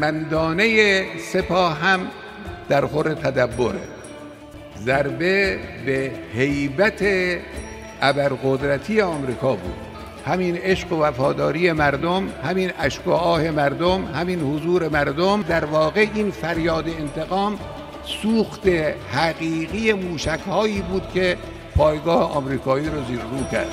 مندانه سپاه هم در خور تدبره ضربه به هیبت ابرقدرتی آمریکا بود همین عشق و وفاداری مردم همین اشک و آه مردم همین حضور مردم در واقع این فریاد انتقام سوخت حقیقی موشک هایی بود که پایگاه آمریکایی رو زیر رو کرد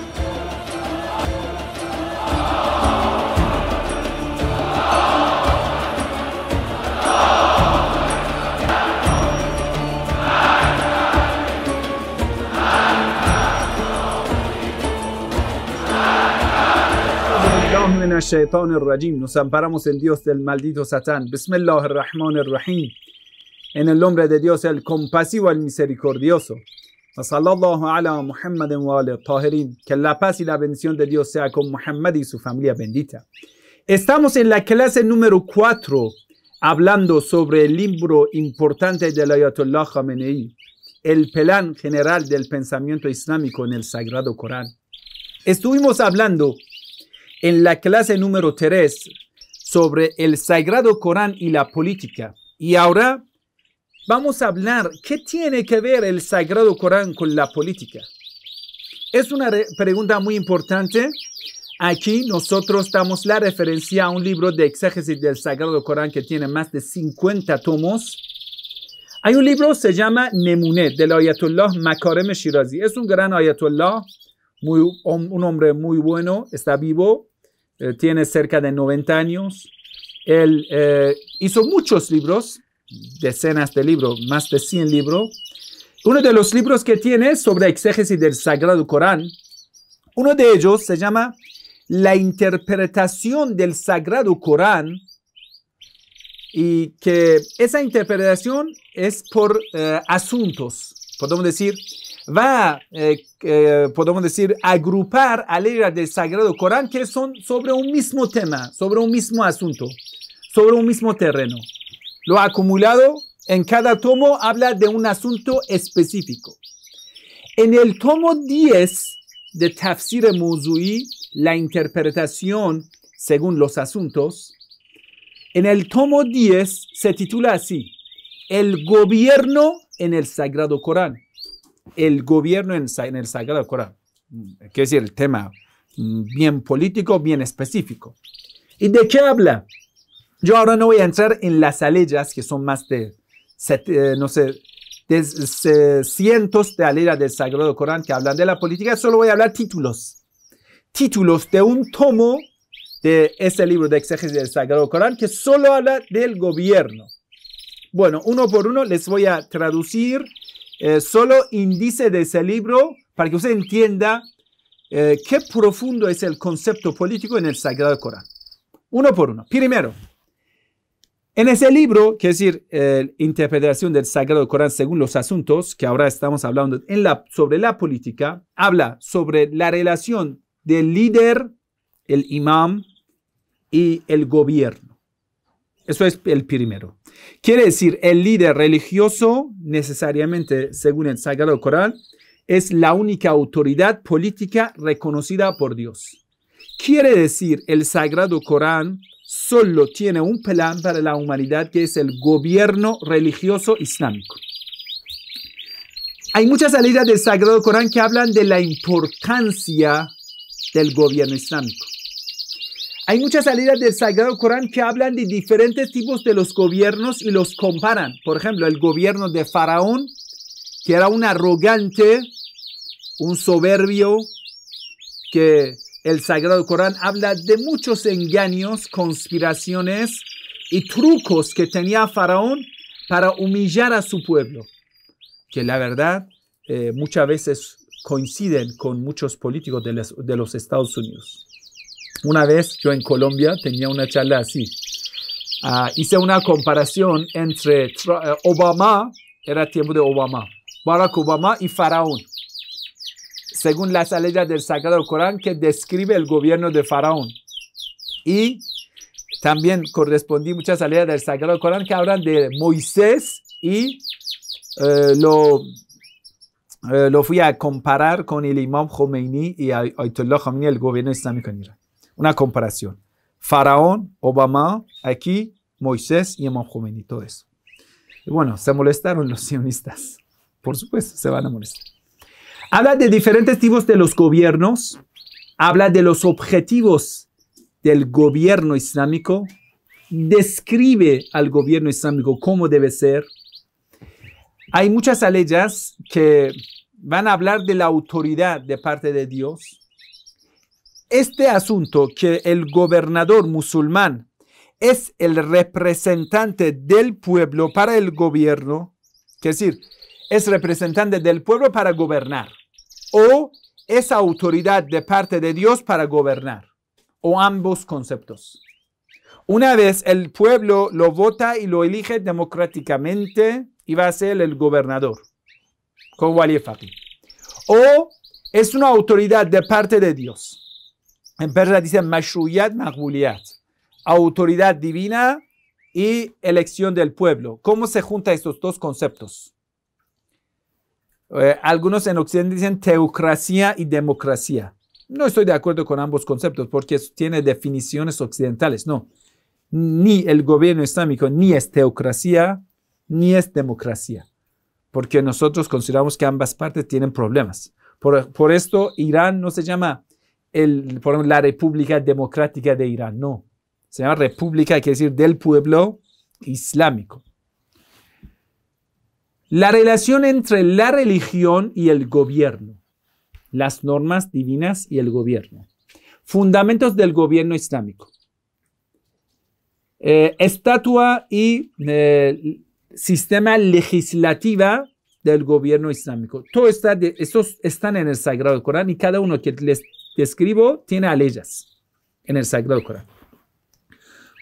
Nos amparamos en Dios del maldito Satán. En el nombre de Dios, el compasivo, el misericordioso. Que la paz y la bendición de Dios sea con Muhammad y su familia bendita. Estamos en la clase número 4 hablando sobre el libro importante del Ayatollah Khamenei, el plan general del pensamiento islámico en el Sagrado Corán. Estuvimos hablando en la clase número 3 sobre el Sagrado Corán y la política. Y ahora vamos a hablar qué tiene que ver el Sagrado Corán con la política. Es una pregunta muy importante. Aquí nosotros damos la referencia a un libro de exégesis del Sagrado Corán que tiene más de 50 tomos. Hay un libro se llama Nemune del Ayatollah Makarem Shirazi. Es un gran Ayatollah, un hombre muy bueno, está vivo, eh, tiene cerca de 90 años. Él eh, hizo muchos libros, decenas de libros, más de 100 libros. Uno de los libros que tiene sobre exégesis del Sagrado Corán. Uno de ellos se llama La interpretación del Sagrado Corán y que esa interpretación es por eh, asuntos, podemos decir, va, eh, eh, podemos decir, agrupar a del Sagrado Corán que son sobre un mismo tema, sobre un mismo asunto, sobre un mismo terreno. Lo acumulado en cada tomo habla de un asunto específico. En el tomo 10 de Tafsir Muzu'i, la interpretación según los asuntos, en el tomo 10 se titula así, El gobierno en el Sagrado Corán el gobierno en, el Sagrado Corán. Quiero decir, el tema mm, bien político, bien específico. ¿Y de qué habla? Yo ahora no voy a entrar en las aleyas, que son más de, eh, no sé, cientos de aleyas del Sagrado Corán que hablan de la política, solo voy a hablar títulos. Títulos de un tomo de ese libro de exégesis del Sagrado Corán que solo habla del gobierno. Bueno, uno por uno les voy a traducir eh, solo índice de ese libro para que usted entienda eh, qué profundo es el concepto político en el Sagrado Corán. Uno por uno. Primero, en ese libro, que es decir, eh, Interpretación del Sagrado Corán según los asuntos, que ahora estamos hablando sobre la política, habla sobre la relación del líder, el imam y el gobierno. Eso es el primero. Quiere decir, el líder religioso, necesariamente, según el Sagrado Corán, es la única autoridad política reconocida por Dios. Quiere decir, el Sagrado Corán solo tiene un plan para la humanidad que es el gobierno religioso islámico. Hay muchas salidas del Sagrado Corán que hablan de la importancia del gobierno islámico. Hay muchas salidas del Sagrado Corán que hablan de diferentes tipos de los gobiernos y los comparan. Por ejemplo, el gobierno de Faraón, que era un arrogante, un soberbio, que el Sagrado Corán habla de muchos engaños, conspiraciones y trucos que tenía Faraón para humillar a su pueblo, que la verdad eh, muchas veces coinciden con muchos políticos de los Estados Unidos. Una vez yo en Colombia tenía una charla así. Ah, hice una comparación entre eh, Obama, era tiempo de Obama, Barack Obama y Faraón. Según las leyes del Sagrado Corán que describe el gobierno de Faraón. Y también correspondí muchas leyes del Sagrado Corán que hablan de Moisés y eh, lo, eh, lo fui a comparar con el Imam Khomeini y Ayatollah Khomeini, el gobierno islámico en una comparación. Faraón, Obama, aquí Moisés y Imam y todo eso. bueno, se molestaron los sionistas. Por supuesto, se van a molestar. Habla de diferentes tipos de los gobiernos, habla de los objetivos del gobierno islámico, describe al gobierno islámico cómo debe ser. Hay muchas aleyas que van a hablar de la autoridad de parte de Dios, este asunto que el gobernador musulmán es el representante del pueblo para el gobierno, es decir, es representante del pueblo para gobernar, o es autoridad de parte de Dios para gobernar, o ambos conceptos. Una vez el pueblo lo vota y lo elige democráticamente y va a ser el gobernador, con Wali O es una autoridad de parte de Dios. En Persa dice Mashruyat, Magbuliyat, autoridad divina y elección del pueblo. ¿Cómo se juntan estos dos conceptos? Eh, algunos en Occidente dicen teocracia y democracia. No estoy de acuerdo con ambos conceptos porque tiene definiciones occidentales. No, ni el gobierno islámico ni es teocracia ni es democracia, porque nosotros consideramos que ambas partes tienen problemas. Por, por esto Irán no se llama por la República Democrática de Irán, no. Se llama República, quiere decir del pueblo islámico. La relación entre la religión y el gobierno. Las normas divinas y el gobierno. Fundamentos del gobierno islámico. Eh, estatua y eh, sistema legislativa del gobierno islámico. Todo está estos están en el Sagrado Corán y cada uno que les Describo, escribo tiene a leyes en el Sagrado Corán.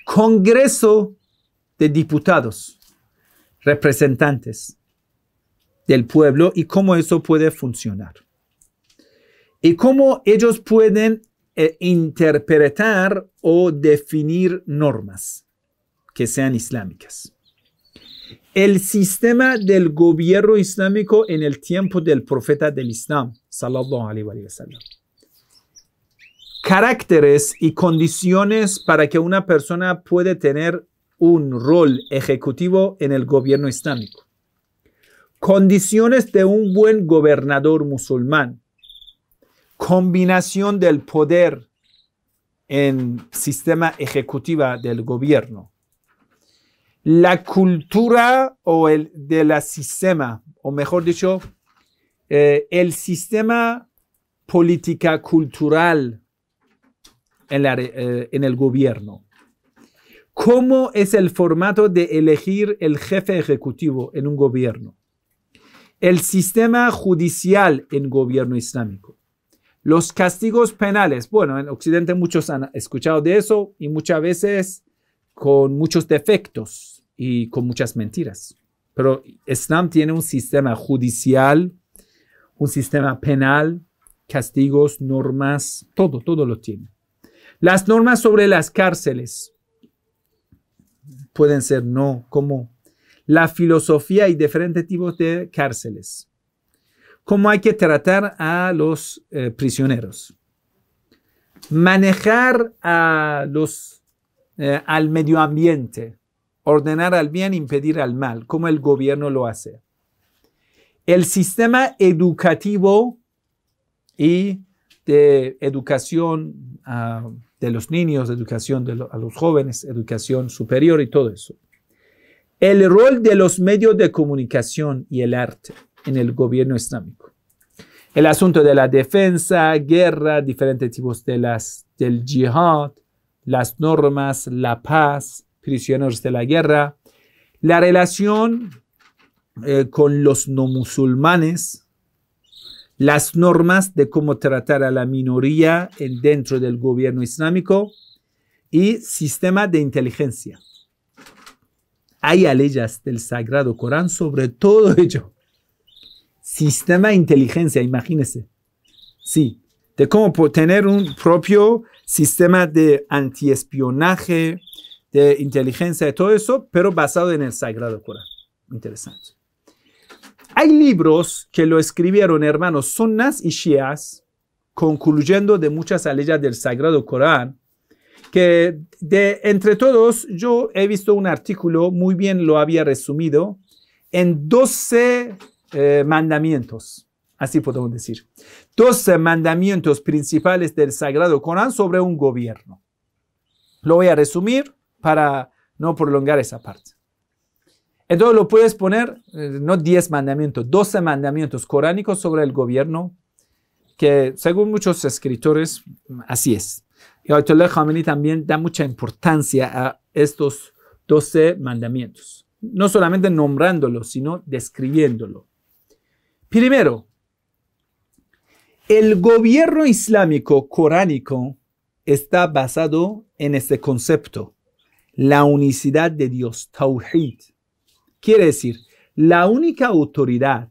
Congreso de diputados, representantes del pueblo y cómo eso puede funcionar. Y cómo ellos pueden eh, interpretar o definir normas que sean islámicas. El sistema del gobierno islámico en el tiempo del profeta del Islam, sallallahu alayhi wa sallam caracteres y condiciones para que una persona puede tener un rol ejecutivo en el gobierno islámico. Condiciones de un buen gobernador musulmán. Combinación del poder en sistema ejecutiva del gobierno. La cultura o el de la sistema, o mejor dicho, eh, el sistema política cultural eh, en, el gobierno. ¿Cómo es el formato de elegir el jefe ejecutivo en un gobierno? El sistema judicial en gobierno islámico. Los castigos penales. Bueno, en Occidente muchos han escuchado de eso y muchas veces con muchos defectos y con muchas mentiras. Pero Islam tiene un sistema judicial, un sistema penal, castigos, normas, todo, todo lo tiene. Las normas sobre las cárceles pueden ser no, como la filosofía y diferentes tipos de cárceles. Cómo hay que tratar a los eh, prisioneros. Manejar a los, eh, al medio ambiente. Ordenar al bien, impedir al mal, como el gobierno lo hace. El sistema educativo y de educación ah, de los niños, educación de a los jóvenes, educación superior y todo eso. El rol de los medios de comunicación y el arte en el gobierno islámico. El asunto de la defensa, guerra, diferentes tipos de las, del jihad, las normas, la paz, prisioneros de la guerra, la relación eh, con los no musulmanes, las normas de cómo tratar a la minoría dentro del gobierno islámico y sistema de inteligencia. Hay leyes del Sagrado Corán sobre todo ello. Sistema de inteligencia, imagínense. Sí, de cómo tener un propio sistema de antiespionaje, de inteligencia, de todo eso, pero basado en el Sagrado Corán. Interesante. Hay libros que lo escribieron hermanos sunnas y shias, concluyendo de muchas leyes del Sagrado Corán, que de entre todos yo he visto un artículo, muy bien lo había resumido, en 12 eh, mandamientos, así podemos decir, 12 mandamientos principales del Sagrado Corán sobre un gobierno. Lo voy a resumir para no prolongar esa parte. Entonces lo puedes poner, eh, no 10 mandamientos, 12 mandamientos coránicos sobre el gobierno, que según muchos escritores, así es. Y Ayatollah Khamenei también da mucha importancia a estos 12 mandamientos, no solamente nombrándolos, sino describiéndolos. Primero, el gobierno islámico coránico está basado en este concepto, la unicidad de Dios, Tawhid. Quiere decir, la única autoridad,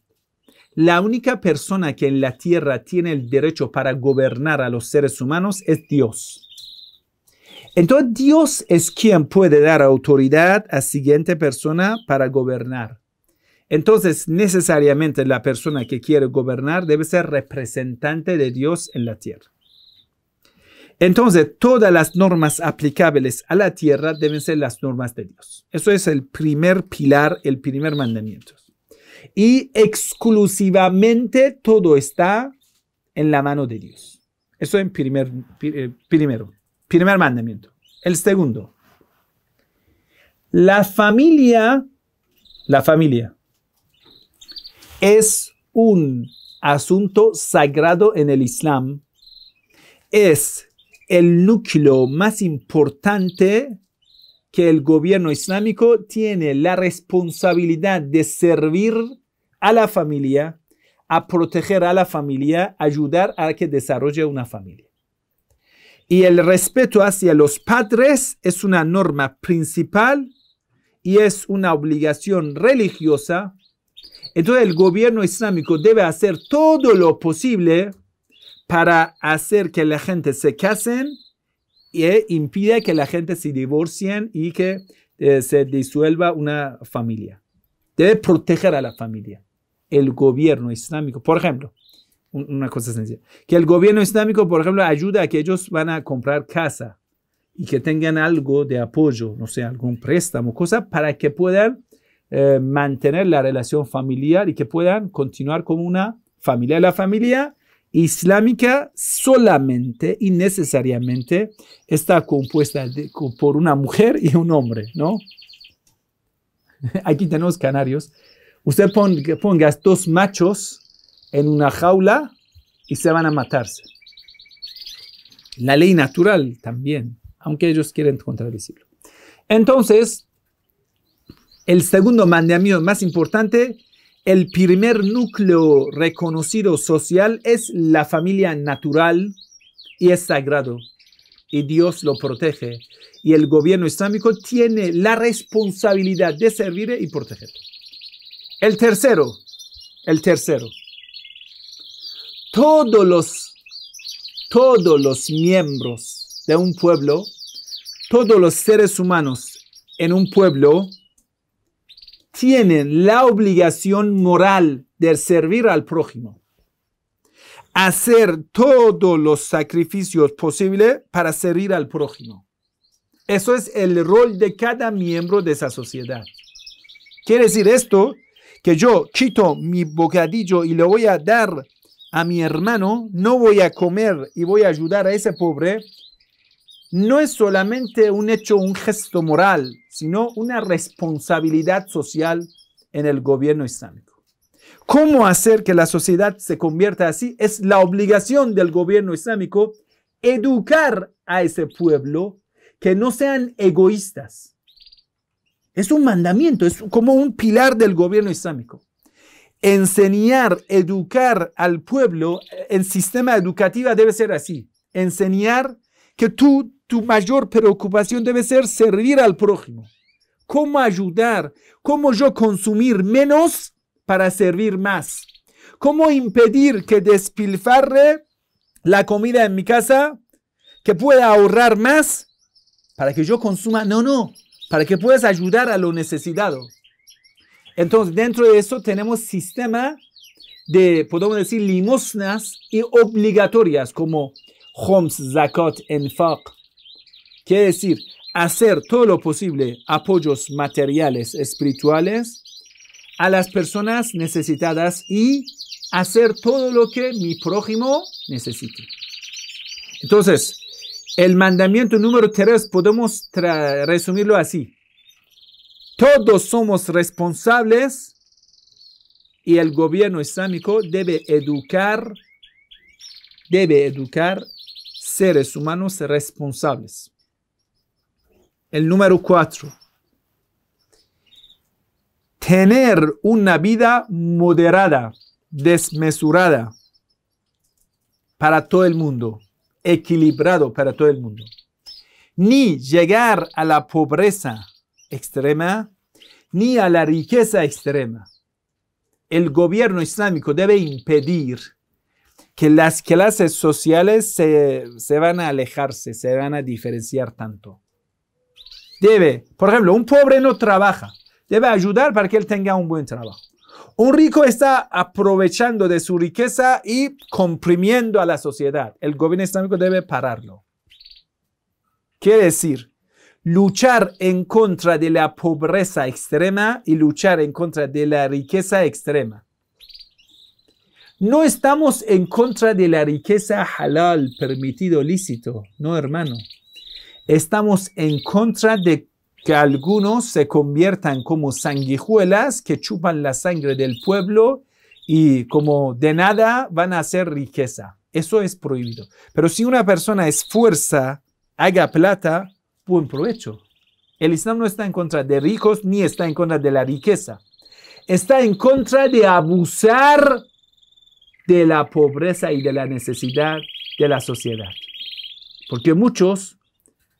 la única persona que en la tierra tiene el derecho para gobernar a los seres humanos es Dios. Entonces Dios es quien puede dar autoridad a siguiente persona para gobernar. Entonces necesariamente la persona que quiere gobernar debe ser representante de Dios en la tierra. Entonces, todas las normas aplicables a la tierra deben ser las normas de Dios. Eso es el primer pilar, el primer mandamiento. Y exclusivamente todo está en la mano de Dios. Eso es primer, eh, primero, primer mandamiento. El segundo, la familia, la familia es un asunto sagrado en el Islam. Es el núcleo más importante que el gobierno islámico tiene la responsabilidad de servir a la familia, a proteger a la familia, ayudar a que desarrolle una familia. Y el respeto hacia los padres es una norma principal y es una obligación religiosa. Entonces el gobierno islámico debe hacer todo lo posible para hacer que la gente se casen e eh, impide que la gente se divorcien y que eh, se disuelva una familia. Debe proteger a la familia. El gobierno islámico, por ejemplo, una cosa sencilla, que el gobierno islámico, por ejemplo, ayuda a que ellos van a comprar casa y que tengan algo de apoyo, no sé, algún préstamo, cosa para que puedan eh, mantener la relación familiar y que puedan continuar como una familia. La familia islámica solamente y necesariamente está compuesta por una mujer y un hombre, ¿no? Aquí tenemos canarios. Usted ponga, ponga dos machos en una jaula y se van a matarse. La ley natural también, aunque ellos quieren contradecirlo. Entonces, el segundo mandamiento más importante el primer núcleo reconocido social es la familia natural y es sagrado. Y Dios lo protege. Y el gobierno islámico tiene la responsabilidad de servir y proteger. El tercero, el tercero. Todos los, todos los miembros de un pueblo, todos los seres humanos en un pueblo tienen la obligación moral de servir al prójimo, hacer todos los sacrificios posibles para servir al prójimo. Eso es el rol de cada miembro de esa sociedad. Quiere decir esto que yo chito mi bocadillo y lo voy a dar a mi hermano, no voy a comer y voy a ayudar a ese pobre, no es solamente un hecho, un gesto moral, sino una responsabilidad social en el gobierno islámico. ¿Cómo hacer que la sociedad se convierta así? Es la obligación del gobierno islámico educar a ese pueblo que no sean egoístas. Es un mandamiento, es como un pilar del gobierno islámico. Enseñar, educar al pueblo, el sistema educativo debe ser así. Enseñar, que tú, tu mayor preocupación debe ser servir al prójimo. ¿Cómo ayudar? ¿Cómo yo consumir menos para servir más? ¿Cómo impedir que despilfarre la comida en mi casa? ¿Que pueda ahorrar más para que yo consuma? No, no, para que puedas ayudar a lo necesitado. Entonces, dentro de eso tenemos sistema de, podemos decir, limosnas y obligatorias, como Homs, Zakat, Enfaq. Quiere decir, hacer todo lo posible, apoyos materiales, espirituales, a las personas necesitadas y hacer todo lo que mi prójimo necesite. Entonces, el mandamiento número 3 podemos resumirlo así. Todos somos responsables y el gobierno islámico debe educar, debe educar seres humanos responsables. El número cuatro, tener una vida moderada, desmesurada para todo el mundo, equilibrado para todo el mundo. Ni llegar a la pobreza extrema, ni a la riqueza extrema. El gobierno islámico debe impedir que las clases sociales se, van a alejarse, se van a diferenciar tanto. Debe, por ejemplo, un pobre no trabaja, debe ayudar para que él tenga un buen trabajo. Un rico está aprovechando de su riqueza y comprimiendo a la sociedad. El gobierno islámico debe pararlo. Quiere decir, luchar en contra de la pobreza extrema y luchar en contra de la riqueza extrema. No estamos en contra de la riqueza halal, permitido, lícito. No, hermano. Estamos en contra de que algunos se conviertan como sanguijuelas que chupan la sangre del pueblo y como de nada van a hacer riqueza. Eso es prohibido. Pero si una persona esfuerza, haga plata, buen provecho. El Islam no está en contra de ricos ni está en contra de la riqueza. Está en contra de abusar de la pobreza y de la necesidad de la sociedad. Porque muchos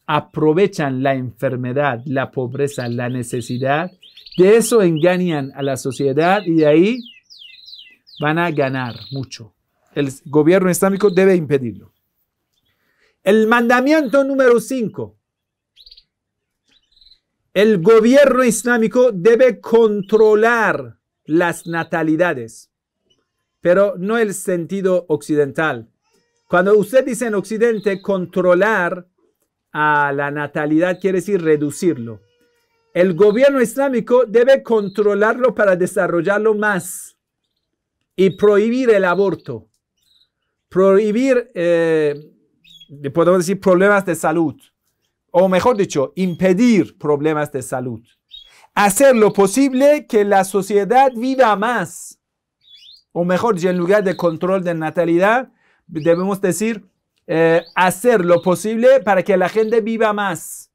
aprovechan la enfermedad, la pobreza, la necesidad, de eso engañan a la sociedad y de ahí van a ganar mucho. El gobierno islámico debe impedirlo. El mandamiento número 5. El gobierno islámico debe controlar las natalidades pero no el sentido occidental. Cuando usted dice en Occidente controlar a la natalidad, quiere decir reducirlo. El gobierno islámico debe controlarlo para desarrollarlo más y prohibir el aborto, prohibir, eh, podemos decir, problemas de salud, o mejor dicho, impedir problemas de salud. Hacer lo posible que la sociedad viva más o mejor en lugar de control de natalidad, debemos decir, eh, hacer lo posible para que la gente viva más.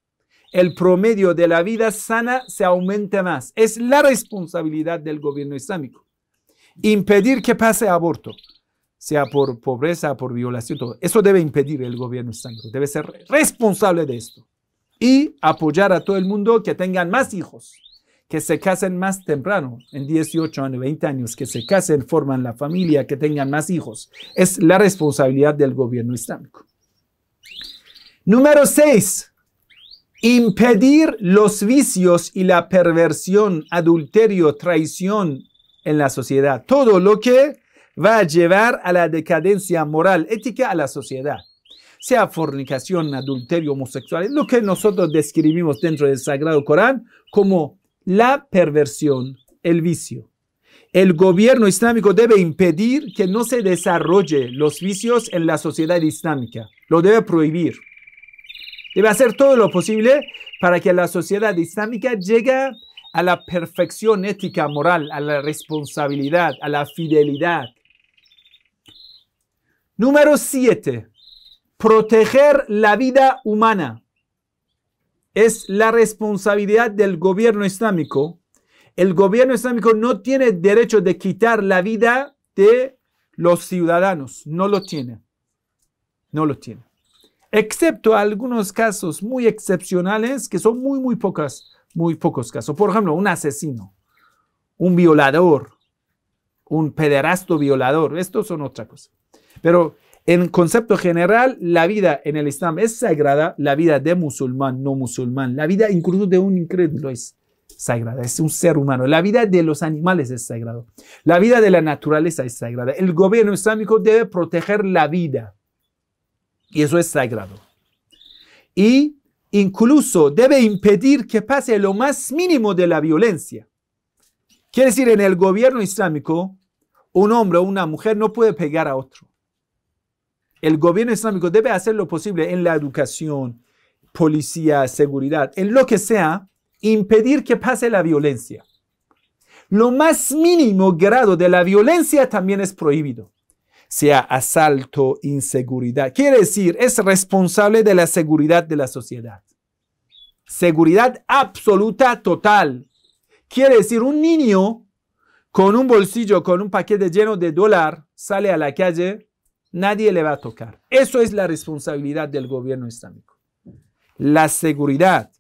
El promedio de la vida sana se aumente más. Es la responsabilidad del gobierno islámico. Impedir que pase aborto, sea por pobreza, por violación, todo. Eso debe impedir el gobierno islámico. Debe ser responsable de esto. Y apoyar a todo el mundo que tengan más hijos que se casen más temprano, en 18 años, 20 años, que se casen, forman la familia, que tengan más hijos. Es la responsabilidad del gobierno islámico. Número 6. Impedir los vicios y la perversión, adulterio, traición en la sociedad. Todo lo que va a llevar a la decadencia moral, ética a la sociedad sea fornicación, adulterio, homosexual, lo que nosotros describimos dentro del Sagrado Corán como la perversión, el vicio. El gobierno islámico debe impedir que no se desarrolle los vicios en la sociedad islámica. Lo debe prohibir. Debe hacer todo lo posible para que la sociedad islámica llegue a la perfección ética, moral, a la responsabilidad, a la fidelidad. Número 7. Proteger la vida humana es la responsabilidad del gobierno islámico. El gobierno islámico no tiene derecho de quitar la vida de los ciudadanos. No lo tiene. No lo tiene. Excepto algunos casos muy excepcionales que son muy, muy pocas, muy pocos casos. Por ejemplo, un asesino, un violador, un pederasto violador. Estos son otra cosa. Pero en concepto general, la vida en el Islam es sagrada, la vida de musulmán, no musulmán, la vida incluso de un incrédulo es sagrada, es un ser humano, la vida de los animales es sagrada, la vida de la naturaleza es sagrada, el gobierno islámico debe proteger la vida y eso es sagrado. Y incluso debe impedir que pase lo más mínimo de la violencia. Quiere decir, en el gobierno islámico, un hombre o una mujer no puede pegar a otro. El gobierno islámico debe hacer lo posible en la educación, policía, seguridad, en lo que sea, impedir que pase la violencia. Lo más mínimo grado de la violencia también es prohibido, sea asalto, inseguridad. Quiere decir, es responsable de la seguridad de la sociedad. Seguridad absoluta, total. Quiere decir, un niño con un bolsillo, con un paquete lleno de dólar, sale a la calle nadie le va a tocar. Eso es la responsabilidad del gobierno islámico. La seguridad,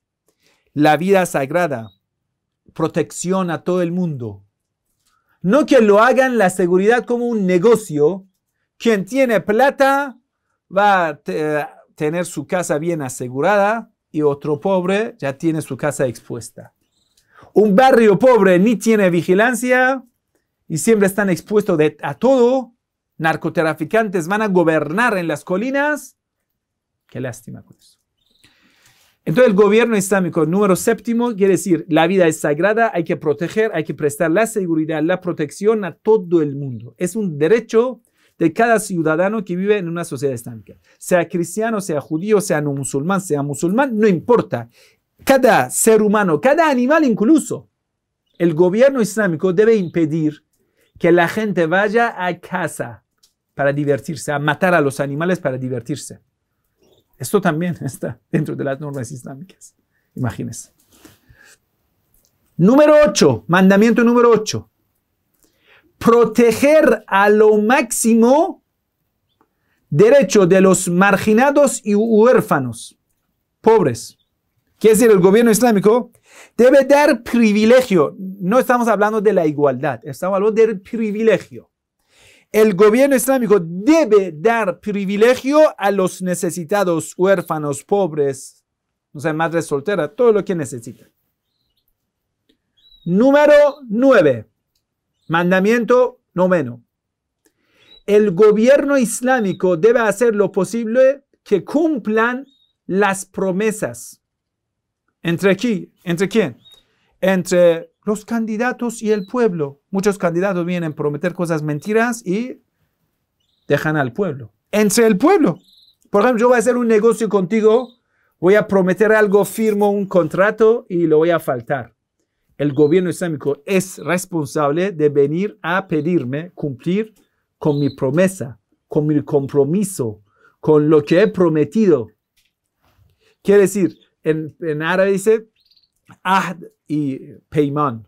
la vida sagrada, protección a todo el mundo. No que lo hagan la seguridad como un negocio. Quien tiene plata va a tener su casa bien asegurada y otro pobre ya tiene su casa expuesta. Un barrio pobre ni tiene vigilancia y siempre están expuestos a todo narcotraficantes van a gobernar en las colinas, qué lástima con eso. Entonces el gobierno islámico número séptimo quiere decir, la vida es sagrada, hay que proteger, hay que prestar la seguridad, la protección a todo el mundo. Es un derecho de cada ciudadano que vive en una sociedad islámica. Sea cristiano, sea judío, sea no musulmán, sea musulmán, no importa. Cada ser humano, cada animal incluso, el gobierno islámico debe impedir que la gente vaya a casa para divertirse, a matar a los animales para divertirse. Esto también está dentro de las normas islámicas. Imagínense. Número 8, mandamiento número 8. Proteger a lo máximo derecho de los marginados y huérfanos, pobres. Quiere decir, el gobierno islámico debe dar privilegio. No estamos hablando de la igualdad, estamos hablando del privilegio. El gobierno islámico debe dar privilegio a los necesitados, huérfanos, pobres, no sé, madres solteras, todo lo que necesitan. Número nueve. Mandamiento noveno. El gobierno islámico debe hacer lo posible que cumplan las promesas. ¿Entre, aquí, ¿Entre quién? Entre los candidatos y el pueblo. Muchos candidatos vienen a prometer cosas mentiras y dejan al pueblo. Entre el pueblo. Por ejemplo, yo voy a hacer un negocio contigo, voy a prometer algo, firmo un contrato y lo voy a faltar. El gobierno islámico es responsable de venir a pedirme cumplir con mi promesa, con mi compromiso, con lo que he prometido. Quiere decir, en, en árabe dice, Ahd y Peyman,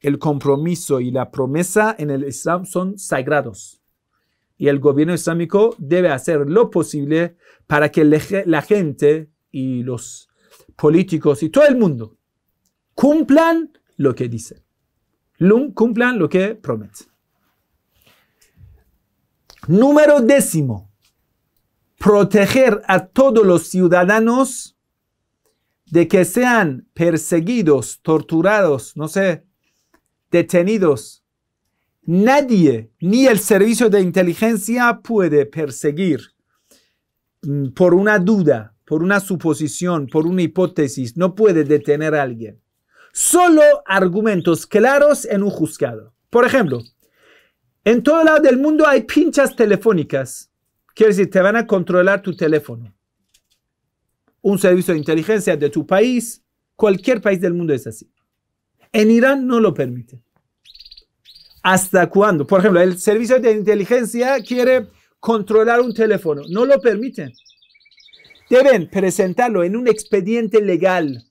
el compromiso y la promesa en el Islam son sagrados. Y el gobierno islámico debe hacer lo posible para que la gente y los políticos y todo el mundo cumplan lo que dice, cumplan lo que promete. Número décimo, proteger a todos los ciudadanos de que sean perseguidos, torturados, no sé, detenidos. Nadie, ni el servicio de inteligencia puede perseguir mm, por una duda, por una suposición, por una hipótesis. No puede detener a alguien. Solo argumentos claros en un juzgado. Por ejemplo, en todo lado del mundo hay pinchas telefónicas. Quiere decir, te van a controlar tu teléfono un servicio de inteligencia de tu país, cualquier país del mundo es así. En Irán no lo permite. ¿Hasta cuándo? Por ejemplo, el servicio de inteligencia quiere controlar un teléfono. No lo permiten. Deben presentarlo en un expediente legal.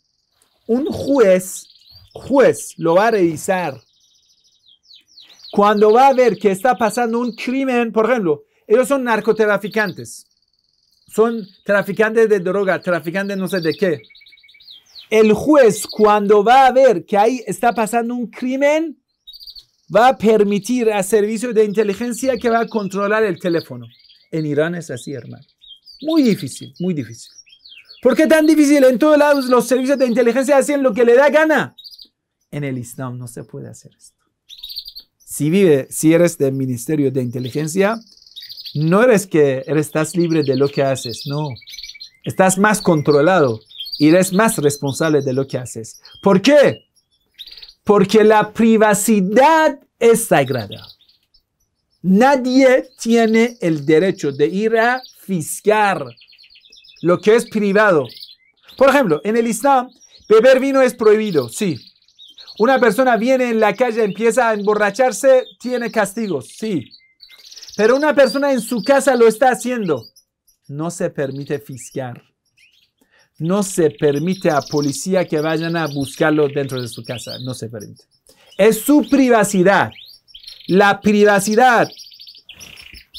Un juez, juez lo va a revisar. Cuando va a ver que está pasando un crimen, por ejemplo, ellos son narcotraficantes son traficantes de droga, traficantes no sé de qué. El juez cuando va a ver que ahí está pasando un crimen, va a permitir a servicios de inteligencia que va a controlar el teléfono. En Irán es así, hermano. Muy difícil, muy difícil. ¿Por qué tan difícil? En todos lados los servicios de inteligencia hacen lo que le da gana. En el Islam no se puede hacer esto. Si vive, si eres del Ministerio de Inteligencia, no eres que estás libre de lo que haces, no. Estás más controlado y eres más responsable de lo que haces. ¿Por qué? Porque la privacidad es sagrada. Nadie tiene el derecho de ir a fiscar lo que es privado. Por ejemplo, en el Islam, beber vino es prohibido, sí. Una persona viene en la calle, empieza a emborracharse, tiene castigos, sí. Pero una persona en su casa lo está haciendo. No se permite fiscar. No se permite a policía que vayan a buscarlo dentro de su casa. No se permite. Es su privacidad. La privacidad.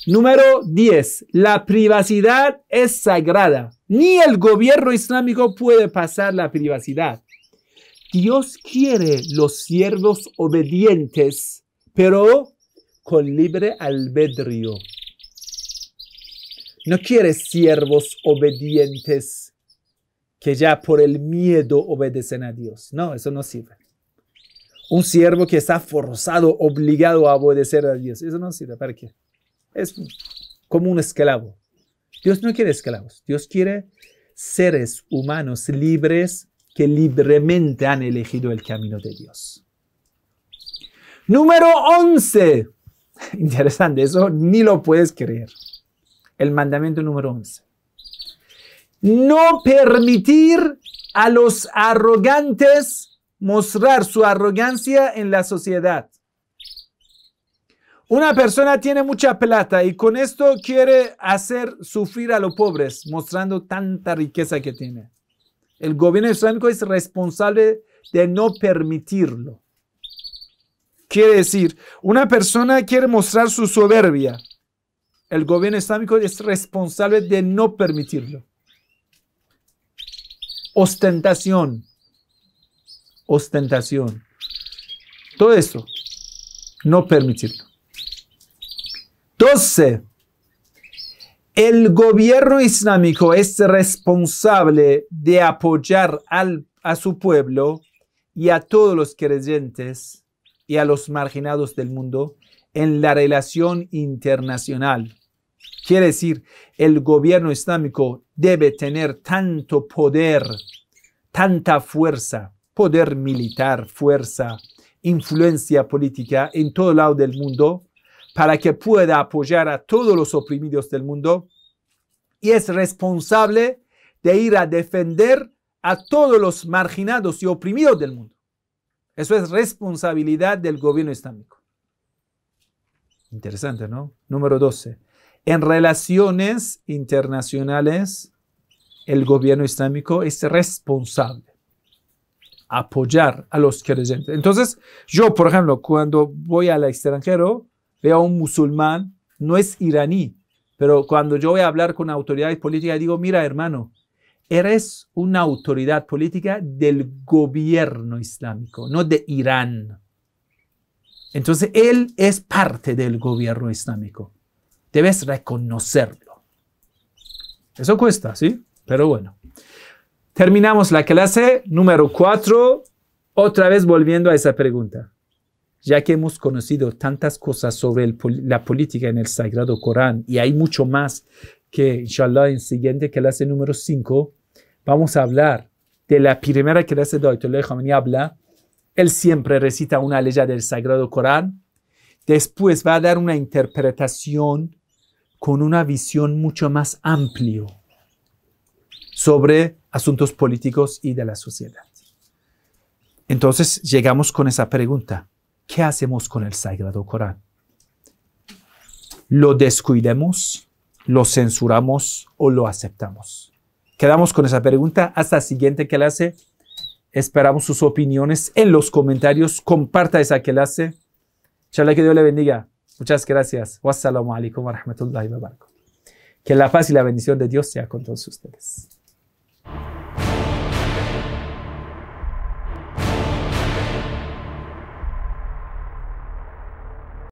Número 10. La privacidad es sagrada. Ni el gobierno islámico puede pasar la privacidad. Dios quiere los siervos obedientes, pero libre albedrío. No quiere siervos obedientes que ya por el miedo obedecen a Dios. No, eso no sirve. Un siervo que está forzado, obligado a obedecer a Dios. Eso no sirve. ¿Para qué? Es como un esclavo. Dios no quiere esclavos. Dios quiere seres humanos libres que libremente han elegido el camino de Dios. Número 11. Interesante, eso ni lo puedes creer. El mandamiento número 11. No permitir a los arrogantes mostrar su arrogancia en la sociedad. Una persona tiene mucha plata y con esto quiere hacer sufrir a los pobres, mostrando tanta riqueza que tiene. El gobierno islámico es responsable de no permitirlo. Quiere decir, una persona quiere mostrar su soberbia. El gobierno islámico es responsable de no permitirlo. Ostentación. Ostentación. Todo eso, no permitirlo. 12. El gobierno islámico es responsable de apoyar a su pueblo y a todos los creyentes y a los marginados del mundo en la relación internacional. Quiere decir, el gobierno islámico debe tener tanto poder, tanta fuerza, poder militar, fuerza, influencia política en todo lado del mundo, para que pueda apoyar a todos los oprimidos del mundo y es responsable de ir a defender a todos los marginados y oprimidos del mundo. Eso es responsabilidad del gobierno islámico. Interesante, ¿no? Número 12. En relaciones internacionales, el gobierno islámico es responsable. Apoyar a los creyentes. Entonces, yo, por ejemplo, cuando voy al extranjero, veo a un musulmán, no es iraní, pero cuando yo voy a hablar con autoridades políticas, digo, mira, hermano, eres una autoridad política del gobierno islámico, no de Irán. Entonces, él es parte del gobierno islámico. Debes reconocerlo. Eso cuesta, ¿sí? Pero bueno. Terminamos la clase número cuatro. otra vez volviendo a esa pregunta. Ya que hemos conocido tantas cosas sobre la política en el Sagrado Corán y hay mucho más que, inshallah, en siguiente clase número cinco, Vamos a hablar de la primera clase de Ayatollah y habla. Él siempre recita una ley del Sagrado Corán. Después va a dar una interpretación con una visión mucho más amplia sobre asuntos políticos y de la sociedad. Entonces llegamos con esa pregunta. ¿Qué hacemos con el Sagrado Corán? ¿Lo descuidemos? ¿Lo censuramos o lo aceptamos? Quedamos con esa pregunta. Hasta la siguiente clase. Esperamos sus opiniones en los comentarios. Comparta esa clase. Chale que Dios le bendiga. Muchas gracias. wa Que la paz y la bendición de Dios sea con todos ustedes.